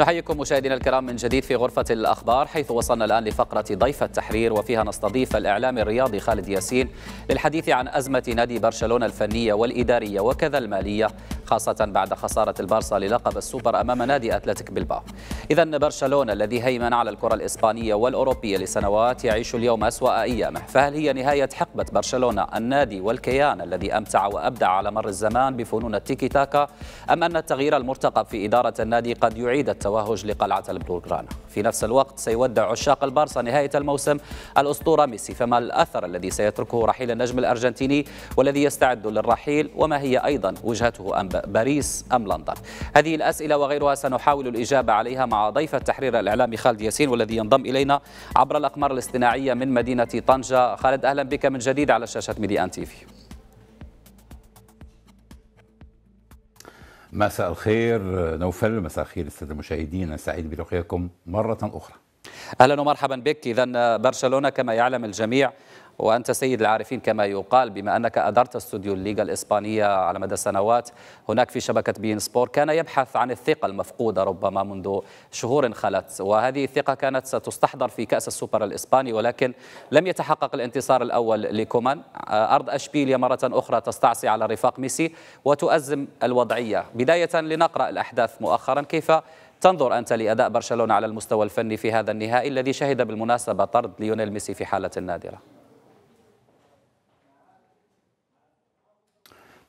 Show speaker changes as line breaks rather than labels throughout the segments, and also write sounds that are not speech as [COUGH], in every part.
نحييكم مشاهدينا الكرام من جديد في غرفة الأخبار حيث وصلنا الآن لفقرة ضيف التحرير وفيها نستضيف الإعلامي الرياضي خالد ياسين للحديث عن أزمة نادي برشلونة الفنية والإدارية وكذا المالية خاصة بعد خسارة البارسا للقب السوبر أمام نادي أتلتيك بلباو إذا برشلونة الذي هيمن على الكرة الإسبانية والأوروبية لسنوات يعيش اليوم أسوأ أيامه فهل هي نهاية حقبة برشلونة النادي والكيان الذي أمتع وأبدع على مر الزمان بفنون التيكي تاكا أم أن التغيير المرتقب في إدارة النادي قد يعيد التوهج لقلعة البلوغرانا في نفس الوقت سيودع عشاق البارسا نهاية الموسم الأسطورة ميسي فما الأثر الذي سيتركه رحيل النجم الأرجنتيني والذي يستعد للرحيل وما هي أيضا وجهته أنباء باريس أم لندن هذه الأسئلة وغيرها سنحاول الإجابة عليها مع ضيف التحرير الإعلامي خالد ياسين والذي ينضم إلينا عبر الأقمار الاصطناعية من مدينة طنجة خالد أهلا بك من جديد على شاشة ميدي أن تيفي
مساء الخير نوفل مساء الخير السادة المشاهدين أنا سعيد بلقائكم مرة أخرى
اهلا ومرحبا بك اذا برشلونه كما يعلم الجميع وأنت سيد العارفين كما يقال بما أنك أدرت استوديو الليغا الإسبانية على مدى سنوات هناك في شبكة بين سبور كان يبحث عن الثقة المفقودة ربما منذ شهور خلت وهذه الثقة كانت ستستحضر في كأس السوبر الإسباني ولكن لم يتحقق الانتصار الأول لكومان أرض أشبيليا مرة أخرى تستعصي على رفاق ميسي وتؤزم الوضعية بداية لنقرأ الأحداث مؤخرا كيف تنظر أنت لأداء برشلونة على المستوى الفني في هذا النهائي الذي شهد بالمناسبة طرد ليونيل ميسي في حالة نادرة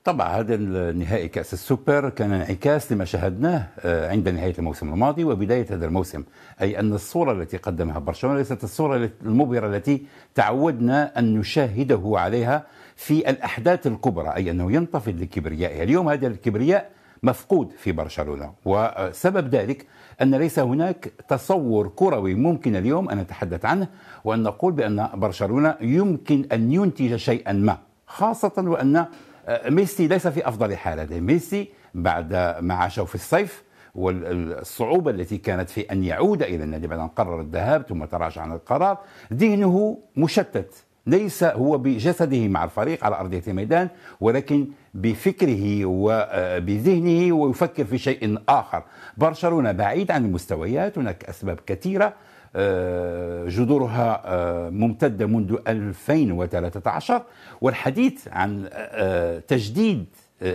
طبعا هذا نهائي كأس السوبر كان انعكاس لما شاهدناه آه، عند نهاية الموسم الماضي وبداية هذا الموسم أي أن الصورة التي قدمها برشلونة ليست الصورة المبهرة التي تعودنا أن نشاهده عليها في الأحداث الكبرى أي أنه ينتفض الكبرياء اليوم هذا الكبرياء مفقود في برشلونة وسبب ذلك أن ليس هناك تصور كروي ممكن اليوم أن نتحدث عنه وأن نقول بأن برشلونة يمكن أن ينتج شيئا ما خاصة وأن ميسي ليس في أفضل حالته ميسي بعد ما عاشه في الصيف والصعوبة التي كانت في أن يعود إلى النادي بعد أن قرر الذهاب ثم تراجع عن القرار ذهنه مشتت ليس هو بجسده مع الفريق على أرضية الميدان ولكن بفكره وبذهنه ويفكر في شيء آخر برشلونة بعيد عن المستويات هناك أسباب كثيرة آه، جذورها آه، ممتدة منذ 2013 والحديث عن آه، تجديد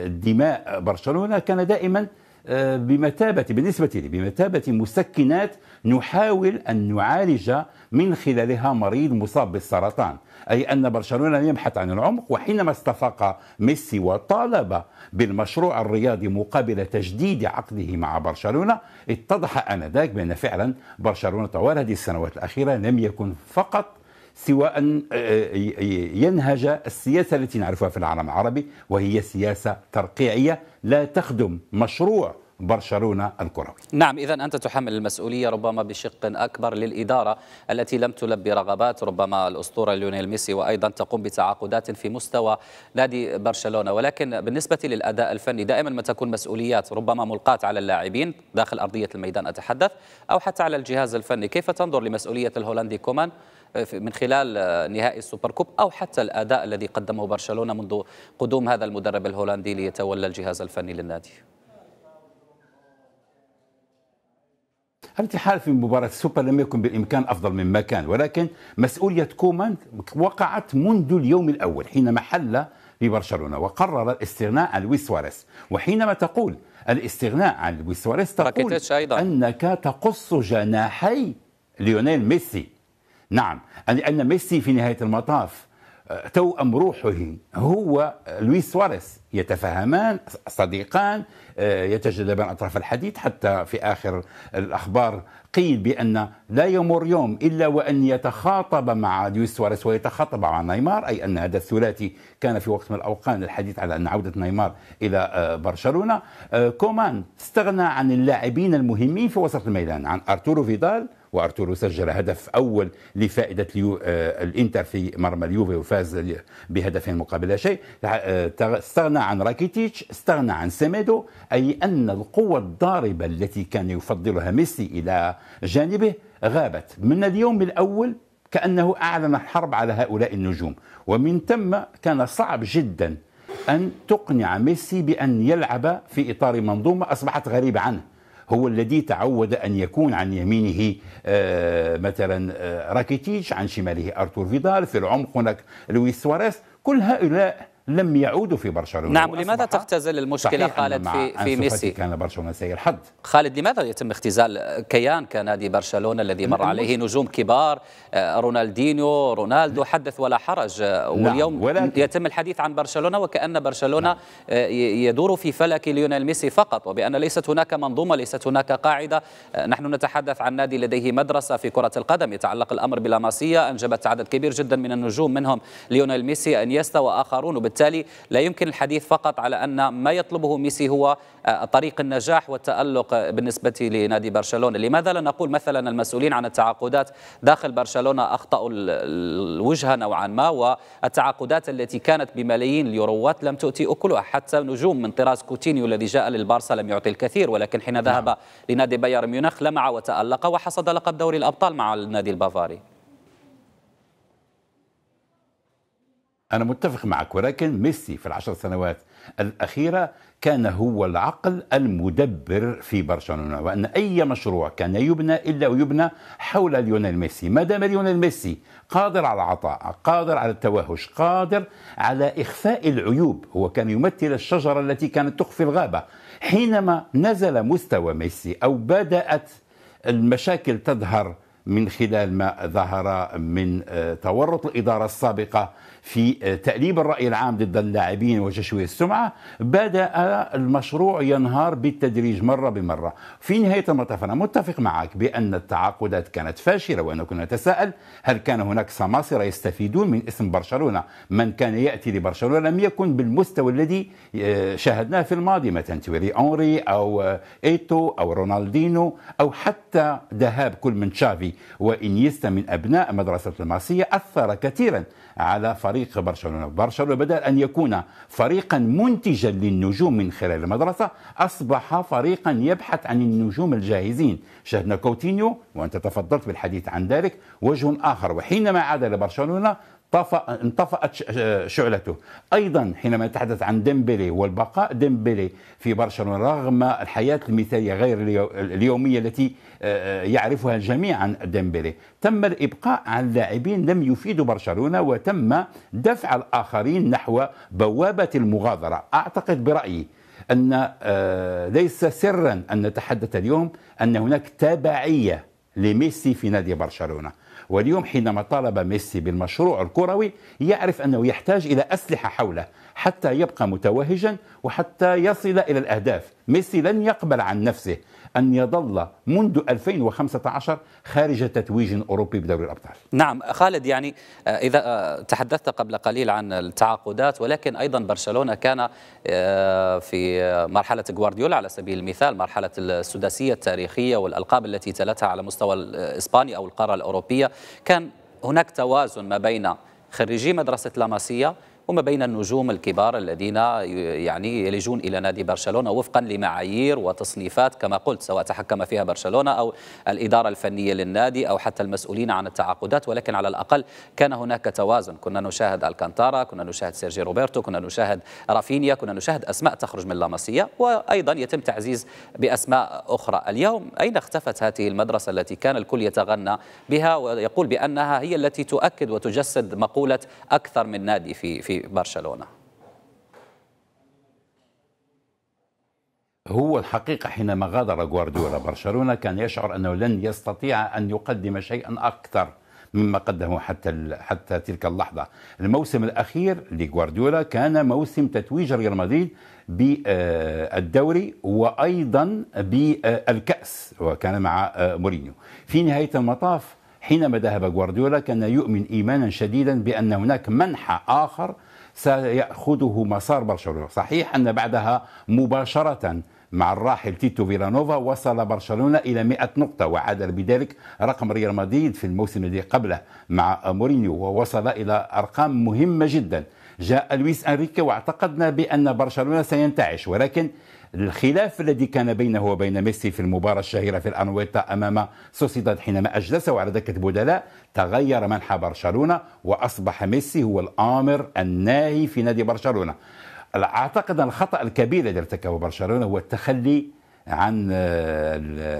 دماء برشلونة كان دائما بمثابة بالنسبة لي بمثابة مسكنات نحاول أن نعالج من خلالها مريض مصاب بالسرطان أي أن برشلونة لم يبحث عن العمق وحينما استفاق ميسي وطالب بالمشروع الرياضي مقابل تجديد عقده مع برشلونة اتضح آنذاك بأن فعلا برشلونة طوال هذه السنوات الأخيرة لم يكن فقط سوى أن آه، ينهج السياسة التي نعرفها في العالم العربي وهي سياسة ترقيعية لا تخدم مشروع برشلونة الكروي
نعم إذا أنت تحمل المسؤولية ربما بشق أكبر للإدارة التي لم تلبي رغبات ربما الأسطورة ليونيل ميسي وأيضا تقوم بتعاقدات في مستوى نادي برشلونة ولكن بالنسبة للأداء الفني دائما ما تكون مسؤوليات ربما ملقاة على اللاعبين داخل أرضية الميدان أتحدث أو حتى على الجهاز الفني كيف تنظر لمسؤولية الهولندي كومان آه، من خلال آه، نهائي السوبر كوب أو حتى الأداء الذي قدمه برشلونة منذ قدوم هذا المدرب الهولندي ليتولى الجهاز الفني للنادي
الاتحاد في مباراة السوبر لم يكن بالإمكان أفضل مما كان ولكن مسؤولية كومان وقعت منذ اليوم الأول حينما حل برشلونة وقرر الاستغناء عن لويس سواريز وحينما تقول الاستغناء عن لويس سواريز تقول أنك تقص جناحي ليونيل ميسي نعم لأن ميسي في نهاية المطاف توأم روحه هو لويس سواريز يتفاهمان صديقان آه، يتجاذبان أطراف الحديث حتى في آخر الأخبار قيل بأن لا يمر يوم إلا وأن يتخاطب مع لويس سواريز ويتخاطب مع نيمار أي أن هذا الثلاثي كان في وقت من الأوقات الحديث على أن عودة نيمار إلى آه، برشلونة آه، كومان استغنى عن اللاعبين المهمين في وسط الميدان عن أرتورو فيدال وارتورو سجل هدف اول لفائده اليو... آه، الانتر في مرمى اليوفي وفاز بهدف مقابل لا شيء آه، استغنى عن راكيتيتش استغنى عن سيميدو اي ان القوه الضاربه التي كان يفضلها ميسي الى جانبه غابت من اليوم الاول كانه اعلن الحرب على هؤلاء النجوم ومن ثم كان صعب جدا ان تقنع ميسي بان يلعب في اطار منظومه اصبحت غريبه عنه هو الذي تعود أن يكون عن يمينه آه، مثلا آه، راكيتيتش عن شماله أرتور فيدال في العمق هناك لويس سواريز كل هؤلاء لم يعودوا في برشلونه نعم
لماذا تختزل المشكله خالد في في ميسي كان برشلونه سيء الحظ خالد لماذا يتم اختزال كيان كنادي برشلونه الذي مر عليه نجوم كبار آه، رونالدينيو رونالدو حدث ولا حرج آه، نعم، واليوم ولكن يتم الحديث عن برشلونه وكان برشلونه نعم. آه، يدور في فلك ليونيل ميسي فقط وبان ليست هناك منظومه ليست هناك قاعده نحن نتحدث عن نادي لديه مدرسه في كره القدم يتعلق الامر بلاماسيا انجبت عدد كبير جدا من النجوم منهم ليونيل ميسي انيستا واخرون وبالتالي وبالتالي لا يمكن الحديث فقط على أن ما يطلبه ميسي هو آه، طريق النجاح والتألق بالنسبة لنادي برشلونة لماذا لا نقول مثلا المسؤولين عن التعاقدات داخل برشلونة أخطأوا الوجهة نوعا ما والتعاقدات التي كانت بملايين اليوروات لم تؤتي أكلها حتى نجوم من طراز كوتينيو الذي جاء للبارسا لم يعطي الكثير ولكن حين ذهب نعم. لنادي بايرن ميونخ لمع وتألق وحصد لقب دوري الأبطال مع النادي البافاري
أنا متفق معك ولكن ميسي في العشر سنوات الأخيرة كان هو العقل المدبر في برشلونة وأن أي مشروع كان يبنى إلا ويبنى حول ليونيل ميسي ما دام ليونيل ميسي قادر على العطاء قادر على التوهج قادر على إخفاء العيوب هو كان يمثل الشجرة التي كانت تخفي الغابة حينما نزل مستوى ميسي أو بدأت المشاكل تظهر من خلال ما ظهر من آه، تورط الإدارة السابقة في آه، تأليب الرأي العام ضد اللاعبين وتشويه السمعة بدأ المشروع ينهار بالتدريج مرة بمرة في نهاية المطاف أنا متفق معك بأن التعاقدات كانت فاشلة وأنا كنا نتساءل هل كان هناك سماسرة يستفيدون من اسم برشلونة من كان يأتي لبرشلونة لم يكن بالمستوى الذي آه، شاهدناه في الماضي مثلا تيري أونري أو إيتو أو رونالدينو أو حتى ذهاب كل من تشافي وإنيستا من أبناء مدرسة الماسية أثر كثيرا على فريق فريق برشلونة برشلونة بدل أن يكون فريقا منتجا للنجوم من خلال المدرسة أصبح فريقا يبحث عن النجوم الجاهزين شاهدنا كوتينيو وأنت تفضلت بالحديث عن ذلك وجه آخر وحينما عاد لبرشلونة طفأ انطفأت آه، شعلته أيضا حينما نتحدث عن ديمبلي والبقاء ديمبلي في برشلونة رغم الحياة المثالية غير اليومية التي آه، آه، يعرفها جميعا ديمبلي تم الإبقاء عن لاعبين لم يفيدوا برشلونة وتم دفع الآخرين نحو بوابة المغادرة أعتقد برأيي أن ليس سرا أن نتحدث اليوم أن هناك تابعية لميسي في نادي برشلونة واليوم حينما طالب ميسي بالمشروع الكروي يعرف أنه يحتاج إلى أسلحة حوله حتى يبقى متوهجا وحتى يصل إلى الأهداف ميسي لن يقبل عن نفسه أن يظل منذ 2015 خارج تتويج أوروبي بدوري الأبطال
نعم خالد يعني آه، إذا آه، تحدثت قبل قليل عن التعاقدات ولكن أيضا برشلونة كان آه، في مرحلة غوارديولا على سبيل المثال مرحلة السداسية التاريخية والألقاب التي تلتها على مستوى الإسباني أو القارة الأوروبية كان هناك توازن ما بين خريجي مدرسة لاماسيا وما بين النجوم الكبار الذين يعني يلجون إلى نادي برشلونة وفقا لمعايير وتصنيفات كما قلت سواء تحكم فيها برشلونة أو الإدارة الفنية للنادي أو حتى المسؤولين عن التعاقدات ولكن على الأقل كان هناك توازن كنا نشاهد الكانتارا كنا نشاهد سيرجي روبرتو كنا نشاهد رافينيا كنا نشاهد أسماء تخرج من لاماسيا وأيضا يتم تعزيز بأسماء أخرى اليوم أين اختفت هذه المدرسة التي كان الكل يتغنى بها ويقول بأنها هي التي تؤكد وتجسد مقولة أكثر من نادي في في برشلونة
هو الحقيقة حينما غادر غوارديولا برشلونة كان يشعر أنه لن يستطيع أن يقدم شيئا أكثر مما قدمه حتى حتى تلك اللحظه. الموسم الاخير لغوارديولا كان موسم تتويج ريال مدريد بالدوري وايضا بالكاس وكان مع مورينيو. في نهايه المطاف حينما ذهب غوارديولا كان يؤمن ايمانا شديدا بان هناك منحى اخر سيأخذه مسار برشلونة صحيح أن بعدها مباشرة مع الراحل تيتو فيلانوفا وصل برشلونة إلى 100 نقطة وعادل بذلك رقم ريال مدريد في الموسم الذي قبله مع مورينيو ووصل إلى أرقام مهمة جدا جاء لويس أنريكي واعتقدنا بأن برشلونة سينتعش ولكن الخلاف الذي كان بينه وبين ميسي في المباراة الشهيرة في الأنويتا أمام سوسيداد حينما أجلسه على دكة بدلاء تغير منحى برشلونة وأصبح ميسي هو الآمر الناهي في نادي برشلونة أعتقد الخطأ الكبير الذي ارتكبه برشلونة هو التخلي عن آه،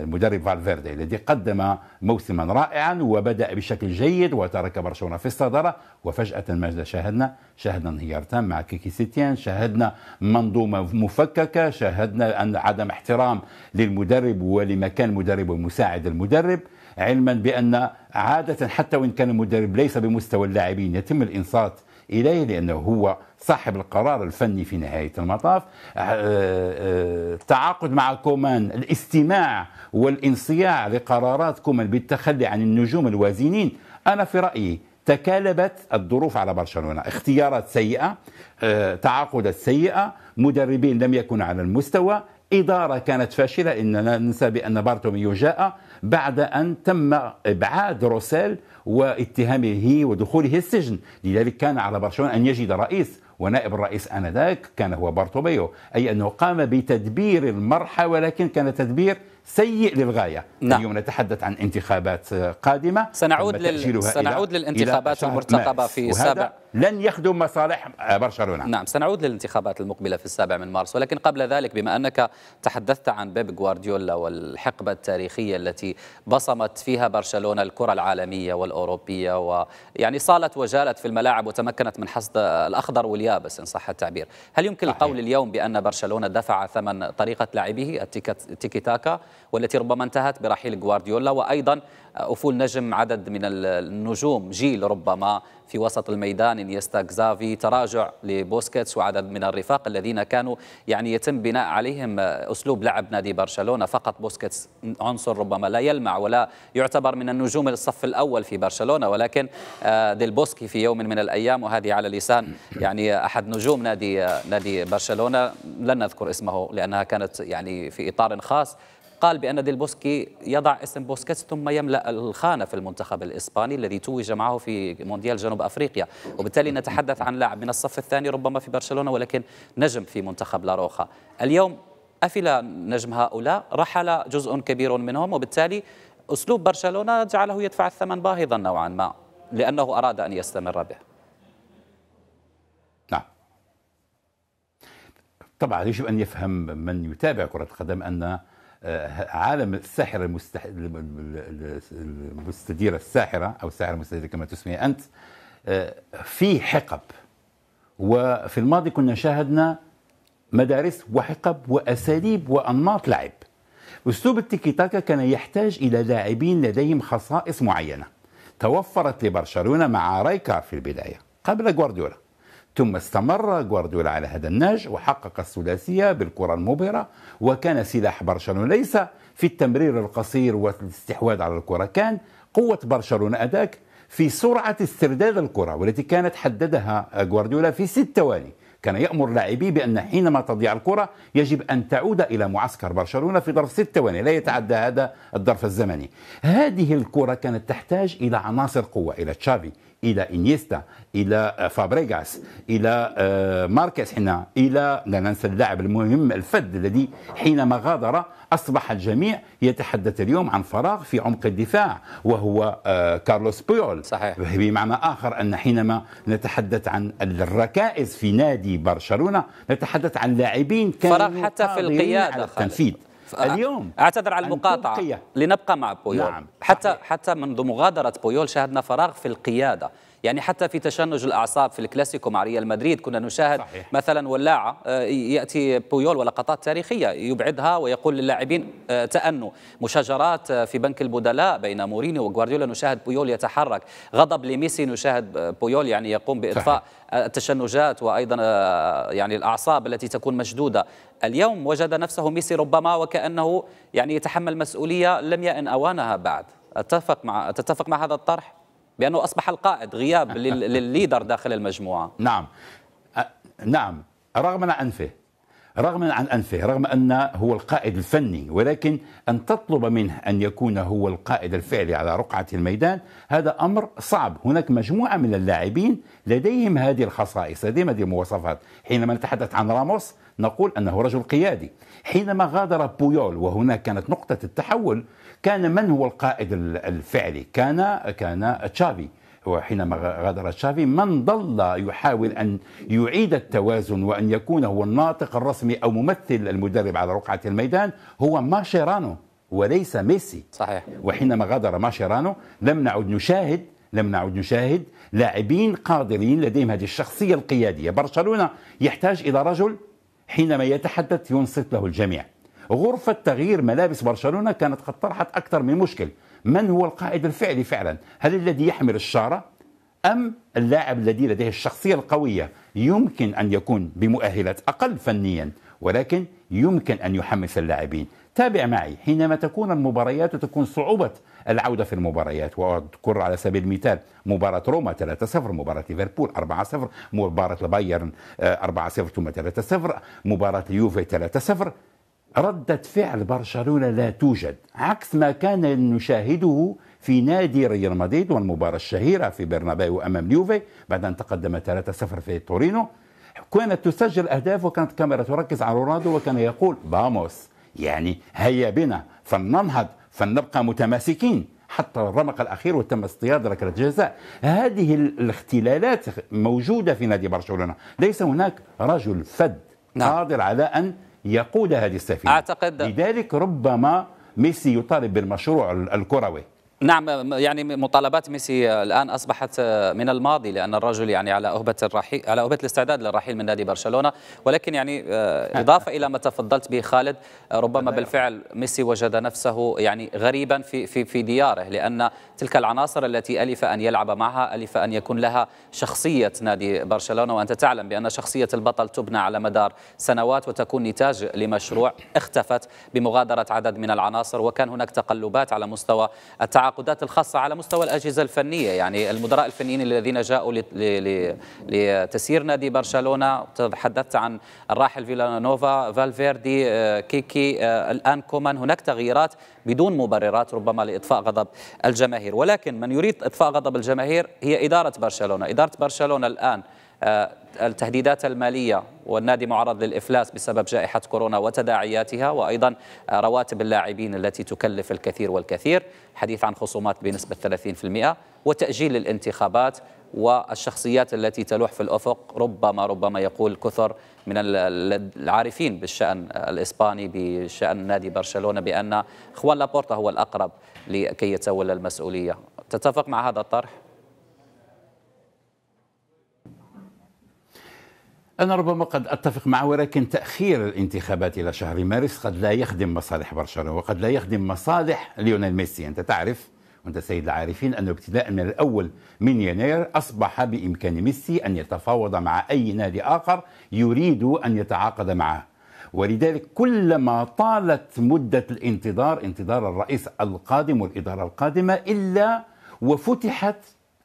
المدرب فالفيردي الذي قدم موسما رائعا وبدأ بشكل جيد وترك برشلونة في الصدارة وفجأة ماذا شاهدنا؟ شاهدنا انهيار تام مع كيكي سيتيان شاهدنا منظومة مفككة شاهدنا أن عدم احترام للمدرب ولمكان المدرب ومساعد المدرب علما بأن عادة حتى وإن كان المدرب ليس بمستوى اللاعبين يتم الإنصات إليه لأنه هو صاحب القرار الفني في نهاية المطاف آه، آه، التعاقد مع كومان الاستماع والانصياع لقرارات كومان بالتخلي عن النجوم الوازنين أنا في رأيي تكالبت الظروف على برشلونه اختيارات سيئه آه، تعاقدات سيئه مدربين لم يكونوا على المستوى اداره كانت فاشله إننا ننسى بان بارتوميو جاء بعد أن تم إبعاد روسيل واتهامه ودخوله السجن لذلك كان على برشلونة أن يجد رئيس ونائب الرئيس آنذاك كان هو بارتوميو أي أنه قام بتدبير المرحلة ولكن كان تدبير سيء للغاية نعم. اليوم نتحدث عن
انتخابات قادمة سنعود, لل... سنعود للانتخابات المرتقبة في السابع لن يخدم مصالح برشلونة نعم سنعود للانتخابات المقبلة في السابع من مارس ولكن قبل ذلك بما أنك تحدثت عن بيب غوارديولا والحقبة التاريخية التي بصمت فيها برشلونة الكرة العالمية والأوروبية ويعني صالت وجالت في الملاعب وتمكنت من حصد الأخضر واليابس إن صح التعبير هل يمكن صحيح. القول اليوم بأن برشلونة دفع ثمن طريقة لعبه التيكي تاكا والتي ربما انتهت برحيل غوارديولا وأيضا آه، أفول نجم عدد من النجوم جيل ربما في وسط الميدان انيستا كزافي تراجع لبوسكيتس وعدد من الرفاق الذين كانوا يعني يتم بناء عليهم آه، اسلوب لعب نادي برشلونه فقط بوسكيتس عنصر ربما لا يلمع ولا يعتبر من النجوم الصف الاول في برشلونه ولكن آه، ديل بوسكي في يوم من الايام وهذه على لسان يعني احد نجوم نادي نادي برشلونه لن نذكر اسمه لانها كانت يعني في اطار خاص قال بأن ديل بوسكي يضع اسم بوسكيتس ثم يملأ الخانة في المنتخب الإسباني الذي توج معه في مونديال جنوب أفريقيا وبالتالي نتحدث عن لاعب من الصف الثاني ربما في برشلونة ولكن نجم في منتخب لاروخا اليوم أفل نجم هؤلاء رحل جزء كبير منهم وبالتالي أسلوب برشلونة جعله يدفع الثمن باهظا نوعا ما لأنه أراد أن يستمر به
نعم طبعا يجب أن يفهم من يتابع كرة القدم أن عالم السحر المستح... المستديرة الساحرة أو الساحرة المستديرة كما تسميها أنت في حقب وفي الماضي كنا شاهدنا مدارس وحقب وأساليب وأنماط لعب أسلوب التيكي تاكا كان يحتاج إلى لاعبين لديهم خصائص معينة توفرت لبرشلونة مع رايكا في البداية قبل غوارديولا ثم استمر غوارديولا على هذا النهج وحقق الثلاثية بالكرة المبهرة وكان سلاح برشلونة ليس في التمرير القصير والاستحواذ على الكرة كان قوة برشلونة أداك في سرعة استرداد الكرة والتي كانت حددها غوارديولا في ست ثواني كان يأمر لاعبيه بأن حينما تضيع الكرة يجب أن تعود إلى معسكر برشلونة في ظرف ست ثواني لا يتعدى هذا الظرف الزمني هذه الكرة كانت تحتاج إلى عناصر قوة إلى تشافي الى انيستا الى فابريغاس الى آه، ماركيز حنا الى لا ننسى اللاعب المهم الفد الذي حينما غادر اصبح الجميع يتحدث اليوم عن فراغ في عمق الدفاع وهو آه، كارلوس بيول صحيح بمعنى اخر ان حينما نتحدث عن الركائز في نادي برشلونه نتحدث عن لاعبين كانوا فراغ حتى في القياده التنفيذ
اليوم اعتذر على المقاطعه لنبقى مع بويول نعم. حتى حتى منذ مغادره بويول شاهدنا فراغ في القياده يعني حتى في تشنج الأعصاب في الكلاسيكو مع ريال مدريد كنا نشاهد صحيح. مثلا ولاعة آه، يأتي بويول ولقطات تاريخية يبعدها ويقول للاعبين آه، تأنوا مشاجرات آه، في بنك البدلاء بين مورينيو وغوارديولا نشاهد بويول يتحرك غضب لميسي نشاهد بويول يعني يقوم بإطفاء صحيح. التشنجات وأيضا يعني الأعصاب التي تكون مشدودة اليوم وجد نفسه ميسي ربما وكأنه يعني يتحمل مسؤولية لم يئن أوانها بعد أتفق مع تتفق مع هذا الطرح؟ بأنه أصبح القائد غياب [LAUGHS] للليدر داخل المجموعة
نعم نعم رغم أنفه رغما عن أنفه رغم أنه هو القائد الفني ولكن أن تطلب منه أن يكون هو القائد الفعلي على رقعة الميدان هذا أمر صعب هناك مجموعة من اللاعبين لديهم هذه الخصائص لديهم هذه المواصفات حينما نتحدث عن راموس نقول أنه رجل قيادي حينما غادر بويول وهنا كانت نقطة التحول كان من هو القائد الفعلي كان كان تشافي وحينما غادر تشافي من ظل يحاول أن يعيد التوازن وأن يكون هو الناطق الرسمي أو ممثل المدرب على رقعة الميدان هو ماشيرانو وليس ميسي صحيح وحينما غادر ماشيرانو لم نعد نشاهد لم نعد نشاهد لاعبين قادرين لديهم هذه الشخصية القيادية برشلونة يحتاج إلى رجل حينما يتحدث ينصت له الجميع غرفة تغيير ملابس برشلونة كانت قد طرحت أكثر من مشكل من هو القائد الفعلي فعلا هل الذي يحمل الشارة أم اللاعب الذي لديه الشخصية القوية يمكن أن يكون بمؤهلات أقل فنيا ولكن يمكن أن يحمس اللاعبين تابع معي حينما تكون المباريات وتكون صعوبة العودة في المباريات وأذكر على سبيل المثال مباراة روما 3-0 مباراة ليفربول 4-0 مباراة البايرن 4-0 آه، ثم 3-0 مباراة اليوفي 3-0 ردة فعل برشلونة لا توجد عكس ما كان نشاهده في نادي ريال مدريد والمباراة الشهيرة في برنابيو أمام اليوفي بعد أن تقدم 3-0 في تورينو كانت تسجل أهداف وكانت الكاميرا تركز على رونالدو وكان يقول باموس يعني هيا بنا فلننهض فلنبقى متماسكين حتى الرمق الاخير وتم اصطياد ركله جزاء هذه الاختلالات موجوده في نادي برشلونه ليس هناك رجل فد نعم. قادر على ان يقود هذه السفينة أعتقد لذلك ربما ميسي يطالب بالمشروع الكروي
نعم يعني مطالبات ميسي الان اصبحت من الماضي لان الرجل يعني على اهبه الرحيل على اهبه الاستعداد للرحيل من نادي برشلونه ولكن يعني آه، اضافه الى ما تفضلت به خالد ربما بالفعل ميسي وجد نفسه يعني غريبا في في في دياره لان تلك العناصر التي ألف أن يلعب معها ألف أن يكون لها شخصية نادي برشلونة وأنت تعلم بأن شخصية البطل تبنى على مدار سنوات وتكون نتاج لمشروع اختفت بمغادرة عدد من العناصر وكان هناك تقلبات على مستوى التعاقدات الخاصة على مستوى الأجهزة الفنية يعني المدراء الفنيين الذين جاءوا لتسيير نادي برشلونة تحدثت عن الراحل فيلانوفا فالفيردي آه، كيكي آه، الآن كومان هناك تغييرات بدون مبررات ربما لإطفاء غضب الجماهير ولكن من يريد إطفاء غضب الجماهير هي إدارة برشلونة إدارة برشلونة الآن آه، التهديدات المالية والنادي معرض للإفلاس بسبب جائحة كورونا وتداعياتها وأيضا آه، رواتب اللاعبين التي تكلف الكثير والكثير حديث عن خصومات بنسبة 30% وتأجيل الانتخابات والشخصيات التي تلوح في الأفق ربما ربما يقول كثر من العارفين بالشأن الإسباني بشأن نادي برشلونة بأن خوان لابورتا هو الأقرب لكي يتولى المسؤولية تتفق مع هذا الطرح؟ أنا ربما قد أتفق معه ولكن تأخير الانتخابات إلى
شهر مارس قد لا يخدم مصالح برشلونة وقد لا يخدم مصالح ليونيل ميسي أنت تعرف عند السيد العارفين انه ابتداء من الاول من يناير اصبح بامكان ميسي ان يتفاوض مع اي نادي اخر يريد ان يتعاقد معه ولذلك كلما طالت مدة الانتظار انتظار الرئيس القادم والإدارة القادمة إلا وفتحت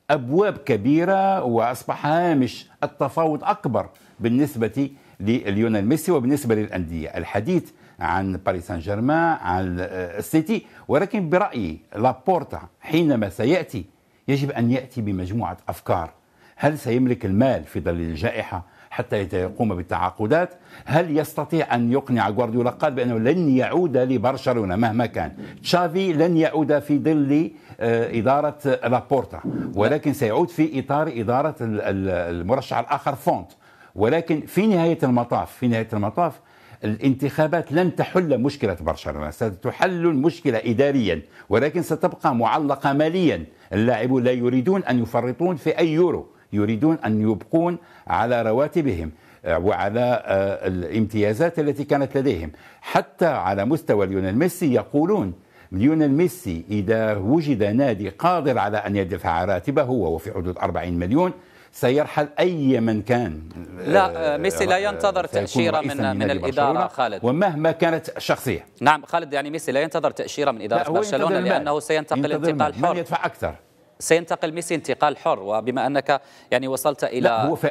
أبواب كبيرة وأصبح هامش التفاوض أكبر بالنسبة لليونيل ميسي وبالنسبة للأندية الحديث عن باريس سان جيرمان عن آه، السيتي ولكن برأيي لابورتا حينما سيأتي يجب أن يأتي بمجموعة أفكار هل سيملك المال في ظل الجائحة حتى يقوم بالتعاقدات هل يستطيع أن يقنع غوارديولا قال بأنه لن يعود لبرشلونة مهما كان تشافي لن يعود في ظل آه، إدارة لابورتا ولكن سيعود في إطار إدارة المرشح الآخر فونت ولكن في نهاية المطاف في نهاية المطاف الانتخابات لن تحل مشكلة برشلونة ستحل المشكلة إداريا ولكن ستبقى معلقة ماليا اللاعبون لا يريدون أن يفرطون في أي يورو يريدون أن يبقون على رواتبهم آه، وعلى آه، الامتيازات التي كانت لديهم حتى على مستوى ليونيل ميسي يقولون ليونيل ميسي إذا وجد نادي قادر على أن يدفع راتبه وهو في حدود 40 مليون سيرحل أي من كان لا
آه، آه، ميسي لا آه، ينتظر تأشيرة من, من الإدارة خالد
ومهما كانت شخصية
نعم خالد يعني ميسي لا ينتظر تأشيرة من إدارة برشلونة لأنه سينتقل انتقال حر من يدفع أكثر سينتقل ميسي انتقال حر وبما أنك يعني وصلت إلى لا هو ف...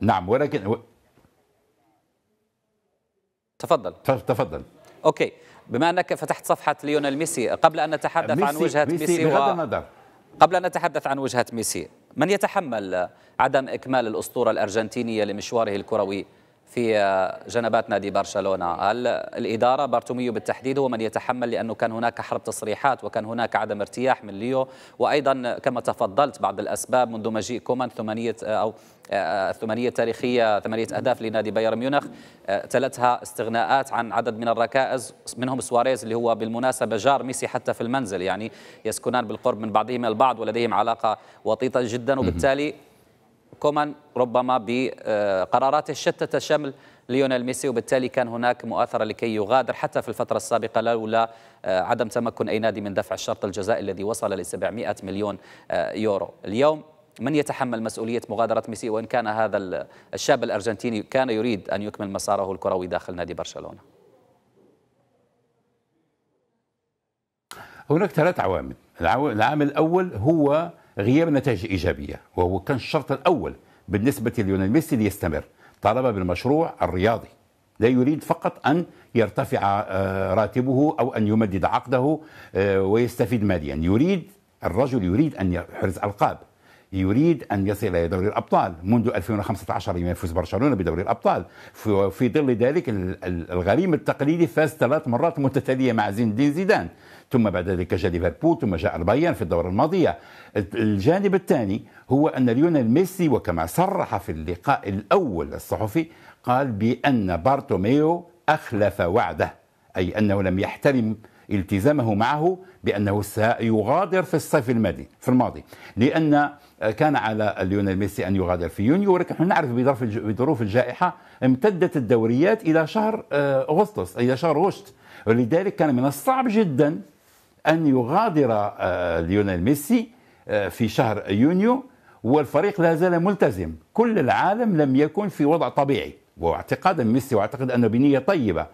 نعم ولكن تفضل تفضل
اوكي بما انك فتحت صفحه ليونيل ميسي قبل ان نتحدث ميسي عن وجهه ميسي, ميسي بغض و... النظر قبل ان نتحدث عن وجهه ميسي من يتحمل عدم إكمال الأسطورة الأرجنتينية لمشواره الكروي في آه، جنبات نادي برشلونة الإدارة بارتوميو بالتحديد هو من يتحمل لأنه كان هناك حرب تصريحات وكان هناك عدم ارتياح من ليو وأيضا كما تفضلت بعض الأسباب منذ مجيء كومان ثمانية آه، أو الثمانية آه، التاريخية ثمانية أهداف لنادي بايرن ميونخ تلتها استغناءات عن عدد من الركائز منهم سواريز اللي هو بالمناسبة جار ميسي حتى في المنزل يعني يسكنان بالقرب من بعضهما البعض ولديهم علاقة وطيدة جدا وبالتالي كومان ربما بقرارات شتت شمل ليونيل ميسي وبالتالي كان هناك مؤاثره لكي يغادر حتى في الفتره السابقه لولا عدم تمكن اي نادي من دفع الشرط الجزائي الذي وصل ل 700 مليون يورو اليوم من يتحمل مسؤوليه مغادره ميسي وان كان هذا الشاب الارجنتيني كان يريد ان يكمل مساره الكروي داخل نادي برشلونه
هناك ثلاث عوامل العامل الاول هو غياب نتائج إيجابية وهو كان الشرط الأول بالنسبة ليونيل ميسي ليستمر طالب بالمشروع الرياضي لا يريد فقط أن يرتفع آه، راتبه أو أن يمدد عقده آه، ويستفيد ماليا يريد الرجل يريد أن يحرز ألقاب يريد أن يصل إلى دوري الأبطال منذ 2015 لما يفوز برشلونة بدوري الأبطال في ظل ذلك الغريم التقليدي فاز ثلاث مرات متتالية مع زين الدين زيدان ثم بعد ذلك جاء ليفربول ثم جاء البيان في الدورة الماضية الجانب الثاني هو أن ليونيل ميسي وكما صرح في اللقاء الأول الصحفي قال بأن بارتوميو أخلف وعده أي أنه لم يحترم التزامه معه بأنه سيغادر في الصيف الماضي في الماضي لأن آه، كان على ليونيل ميسي أن يغادر في يونيو ولكن نحن نعرف بظرف بظروف الجائحة امتدت الدوريات إلى شهر آه، أغسطس إلى شهر غشت ولذلك كان من الصعب جدا أن يغادر آه، ليونيل ميسي في شهر يونيو والفريق لا زال ملتزم كل العالم لم يكن في وضع طبيعي واعتقادا ميسي واعتقد انه بنيه طيبه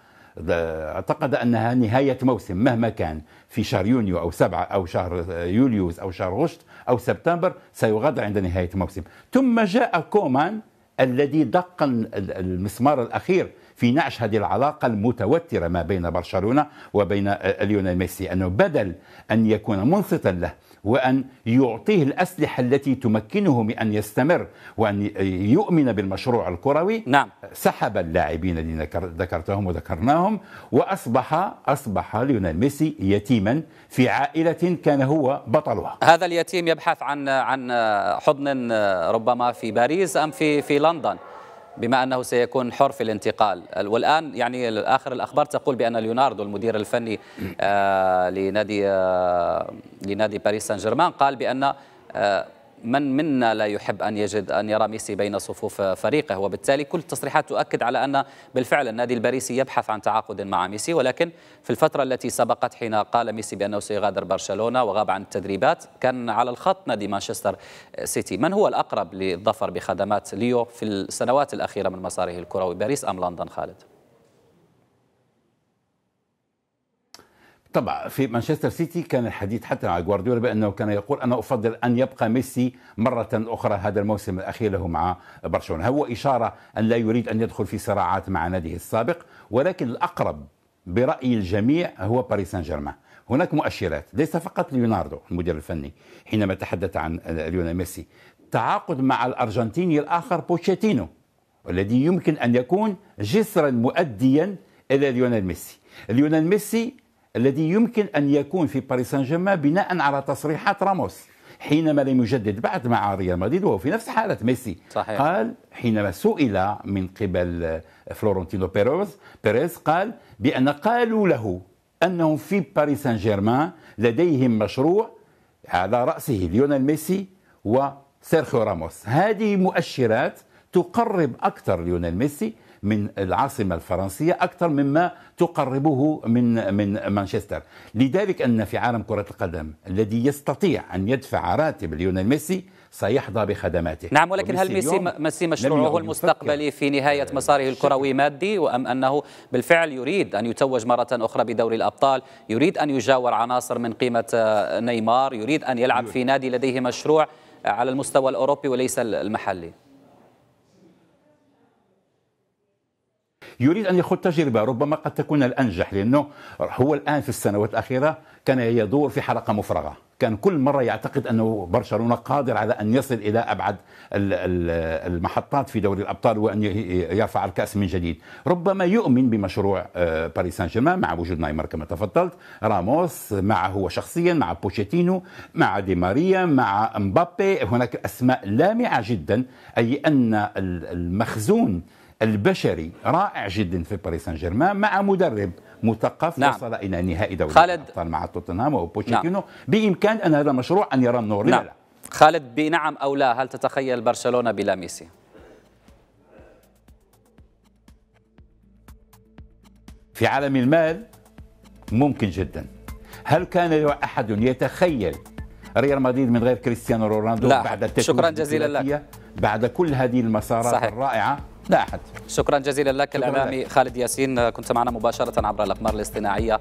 اعتقد أنها نهاية موسم مهما كان في شهر يونيو أو سبعة أو شهر يوليوز أو شهر غشت أو سبتمبر سيغادر عند نهاية موسم ثم جاء كومان الذي دق المسمار الأخير في نعش هذه العلاقة المتوترة ما بين برشلونة وبين ليونيل ميسي أنه بدل أن يكون منصتا له وأن يعطيه الأسلحة التي تمكنه من أن يستمر وأن يؤمن بالمشروع الكروي نعم. سحب اللاعبين الذين ذكرتهم وذكرناهم وأصبح أصبح ليونيل ميسي يتيما في عائلة كان هو بطلها
هذا اليتيم يبحث عن عن حضن ربما في باريس أم في في لندن بما أنه سيكون حر في الانتقال والآن يعني آخر الأخبار تقول بأن ليوناردو المدير الفني آه، لنادي آه، لنادي باريس سان جيرمان قال بأن آه، من منا لا يحب أن يجد أن يرى ميسي بين صفوف فريقه وبالتالي كل التصريحات تؤكد على أن بالفعل النادي الباريسي يبحث عن تعاقد مع ميسي ولكن في الفترة التي سبقت حين قال ميسي بأنه سيغادر برشلونة وغاب عن التدريبات كان على الخط نادي مانشستر سيتي من هو الأقرب للظفر بخدمات ليو في السنوات الأخيرة من مساره الكروي باريس أم لندن خالد؟
طبعا في مانشستر سيتي كان الحديث حتى مع جوارديولا بانه كان يقول انا افضل ان يبقى ميسي مره اخرى هذا الموسم الاخير له مع برشلونه، هو اشاره ان لا يريد ان يدخل في صراعات مع ناديه السابق ولكن الاقرب براي الجميع هو باريس سان جيرمان. هناك مؤشرات ليس فقط ليوناردو المدير الفني حينما تحدث عن ليونيل ميسي تعاقد مع الارجنتيني الاخر بوتشيتينو الذي يمكن ان يكون جسرا مؤديا الى ليونيل ميسي ليونيل ميسي الذي يمكن أن يكون في باريس سان جيرمان بناء على تصريحات راموس حينما لم يجدد بعد مع ريال مدريد وهو في نفس حالة ميسي صحيح. قال حينما سئل من قبل فلورنتينو بيروز بيريز قال بأن قالوا له أنهم في باريس سان جيرمان لديهم مشروع على رأسه ليونيل ميسي وسيرخيو راموس هذه مؤشرات تقرب أكثر ليونيل ميسي من العاصمة الفرنسية أكثر مما تقربه من من مانشستر لذلك أن في عالم كرة القدم الذي يستطيع أن يدفع راتب ليونيل ميسي سيحظى بخدماته نعم ولكن هل ميسي,
ميسي مشروعه المستقبلي في نهاية آه، مساره الكروي مادي وأم أنه بالفعل يريد أن يتوج مرة أخرى بدوري الأبطال يريد أن يجاور عناصر من قيمة آه، نيمار يريد أن يلعب أيوة. في نادي لديه مشروع على المستوى الأوروبي وليس المحلي
يريد أن يخوض تجربة ربما قد تكون الأنجح لأنه هو الآن في السنوات الأخيرة كان يدور في حلقة مفرغة كان كل مرة يعتقد أنه برشلونة قادر على أن يصل إلى أبعد المحطات في دوري الأبطال وأن يرفع الكأس من جديد ربما يؤمن بمشروع باريس سان جيرمان مع وجود نايمار كما تفضلت راموس معه هو شخصيا مع بوشيتينو مع دي ماريا مع مبابي هناك أسماء لامعة جدا أي أن المخزون البشري رائع جدا في باريس سان جيرمان مع مدرب مثقف نعم. وصل الى نهائي دوري خالد الابطال مع توتنهام وبوتشيتينو نعم. بامكان ان هذا المشروع ان يرى النور نعم. لا.
خالد بنعم او لا هل تتخيل برشلونه بلا ميسي؟
في عالم المال ممكن جدا هل كان احد يتخيل ريال مدريد من غير كريستيانو رونالدو لا. بعد شكرا جزيلا لك بعد كل هذه المسارات صحيح.
الرائعه لا أحد شكرا جزيلا لك شكرا لك. خالد ياسين كنت معنا مباشرة عبر الأقمار الاصطناعية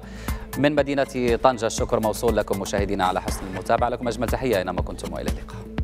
من مدينة طنجة الشكر موصول لكم مشاهدينا على حسن المتابعة لكم أجمل تحية أينما كنتم وإلى اللقاء